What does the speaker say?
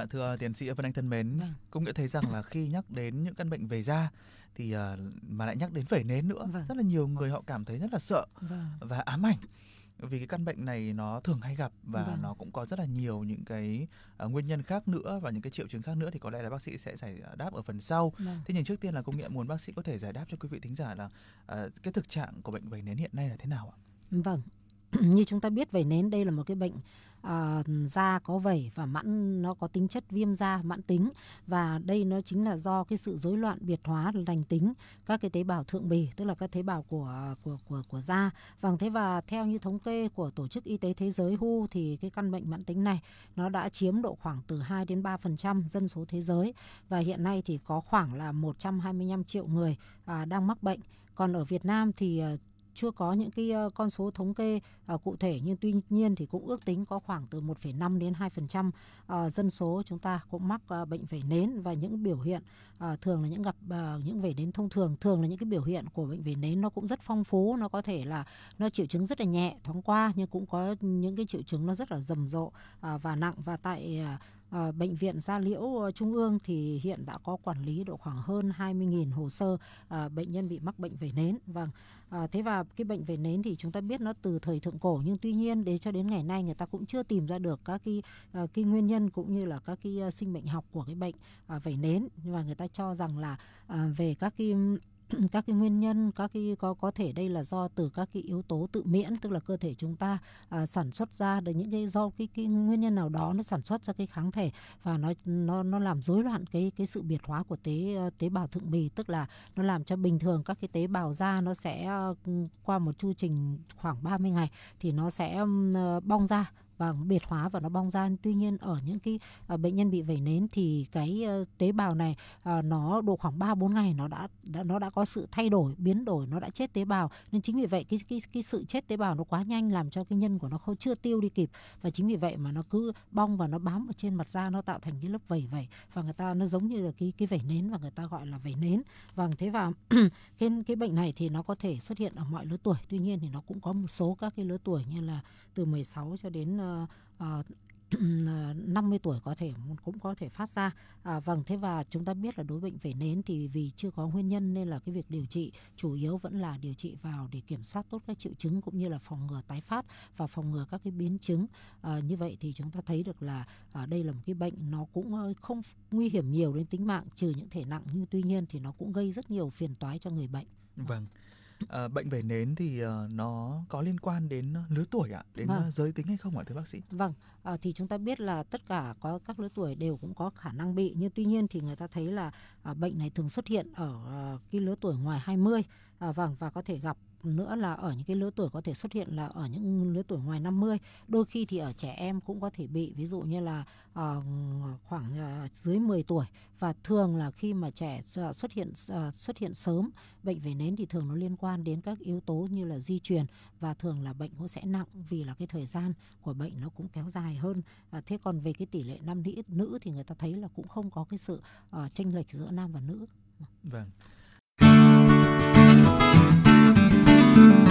ạ, thưa tiến sĩ Vân Anh thân mến, vâng. cũng nghĩa thấy rằng là khi nhắc đến những căn bệnh về da thì ờ, mà lại nhắc đến vẩy nến nữa, vâng. rất là nhiều người họ cảm thấy rất là sợ vâng. và ám ảnh vì cái căn bệnh này nó thường hay gặp và vâng. nó cũng có rất là nhiều những cái uh, nguyên nhân khác nữa và những cái triệu chứng khác nữa thì có lẽ là bác sĩ sẽ giải đáp ở phần sau. Vâng. Thế nhưng trước tiên là công nghệ muốn bác sĩ có thể giải đáp cho quý vị thính giả là uh, cái thực trạng của bệnh vẩy nến hiện nay là thế nào ạ? Vâng, như chúng ta biết vẩy nến đây là một cái bệnh uh, da có vẩy và mãn nó có tính chất viêm da mãn tính và đây nó chính là do cái sự rối loạn biệt hóa lành tính các cái tế bào thượng bì tức là các tế bào của của của của da vâng thế và theo như thống kê của tổ chức y tế thế giới WHO thì cái căn bệnh mãn tính này nó đã chiếm độ khoảng từ 2 đến 3% dân số thế giới và hiện nay thì có khoảng là 125 triệu người uh, đang mắc bệnh còn ở Việt Nam thì ờ, chưa có những cái con số thống kê ờ, cụ thể nhưng tuy nhiên thì cũng ước tính có khoảng từ 1,5 đến 2% ờ, dân số chúng ta cũng mắc ờ, bệnh vẩy nến và những biểu hiện thường là những gặp những vẩy nến thông thường thường là những cái biểu hiện của bệnh vẩy nến nó cũng rất phong phú nó có thể là nó triệu chứng rất là nhẹ thoáng qua nhưng cũng có những cái triệu chứng nó rất là rầm rộ và nặng và tại Ờ, bệnh viện Gia Liễu ờ, Trung ương thì hiện đã có quản lý độ khoảng hơn 20.000 hồ sơ ờ, bệnh nhân bị mắc bệnh về nến. Vâng, thế và cái bệnh về nến thì chúng ta biết nó từ thời thượng cổ nhưng tuy nhiên đến cho đến ngày nay người ta cũng chưa tìm ra được các cái cái nguyên nhân cũng như là các cái sinh bệnh học của cái bệnh à, về nến và người ta cho rằng là về các cái các cái nguyên nhân các cái có có thể đây là do từ các cái yếu tố tự miễn tức là cơ thể chúng ta à, sản xuất ra được những cái do cái cái nguyên nhân nào đó nó sản xuất ra cái kháng thể và nó nó nó làm rối loạn cái cái sự biệt hóa của tế ờ, tế bào thượng bì tức là nó làm cho bình thường các cái tế bào da nó sẽ ờ, qua một chu trình khoảng 30 ngày thì nó sẽ ờ, bong ra và vâng, biệt hóa và nó bong ra tuy nhiên ở những cái uh, bệnh nhân bị vẩy nến thì cái uh, tế bào này uh, nó độ khoảng 3 4 ngày nó đã, đã nó đã có sự thay đổi biến đổi nó đã chết tế bào nên chính vì vậy cái cái cái sự chết tế bào nó quá nhanh làm cho cái nhân của nó không chưa tiêu đi kịp và chính vì vậy mà nó cứ bong và nó bám ở trên mặt da nó tạo thành cái lớp vẩy vẩy và người ta nó giống như là cái cái vẩy nến và người ta gọi là vẩy nến và vâng, thế và cái cái bệnh này thì nó có thể xuất hiện ở mọi lứa tuổi tuy nhiên thì nó cũng có một số các cái lứa tuổi như là từ 16 cho đến uh, ờ, ờ, 50 tuổi có thể cũng có thể phát ra. À, vâng thế và chúng ta biết là đối bệnh về nến thì vì chưa có nguyên nhân nên là cái việc điều trị chủ yếu vẫn là điều trị vào để kiểm soát tốt các triệu chứng cũng như là phòng ngừa tái phát và phòng ngừa các cái biến chứng. À, như vậy thì chúng ta thấy được là à, đây là một cái bệnh nó cũng không nguy hiểm nhiều đến tính mạng trừ những thể nặng nhưng tuy nhiên thì nó cũng gây rất nhiều phiền toái cho người bệnh. Vâng. vâng. À, bệnh về nến thì uh, nó có liên quan đến ờ, lứa tuổi ạ, à? đến vâng. giới tính hay không ạ thưa bác sĩ? Vâng, à, thì chúng ta biết là tất cả có các lứa tuổi đều cũng có khả năng bị nhưng tuy nhiên thì người ta thấy là à, bệnh này thường xuất hiện ở à, cái lứa tuổi ngoài 20 à, vâng và có thể gặp nữa là ở những cái lứa tuổi có thể xuất hiện là ở những lứa tuổi ngoài 50 đôi khi thì ở trẻ em cũng có thể bị ví dụ như là uh, khoảng uh, dưới 10 tuổi và thường là khi mà trẻ ờ, xuất hiện uh, xuất hiện sớm bệnh về nến thì thường nó liên quan đến các yếu tố như là di truyền và thường là bệnh cũng sẽ nặng vì là cái thời gian của bệnh nó cũng kéo dài hơn uh, thế còn về cái tỷ lệ nam nữ thì người ta thấy là cũng không có cái sự uh, chênh lệch giữa nam và nữ vâng thank you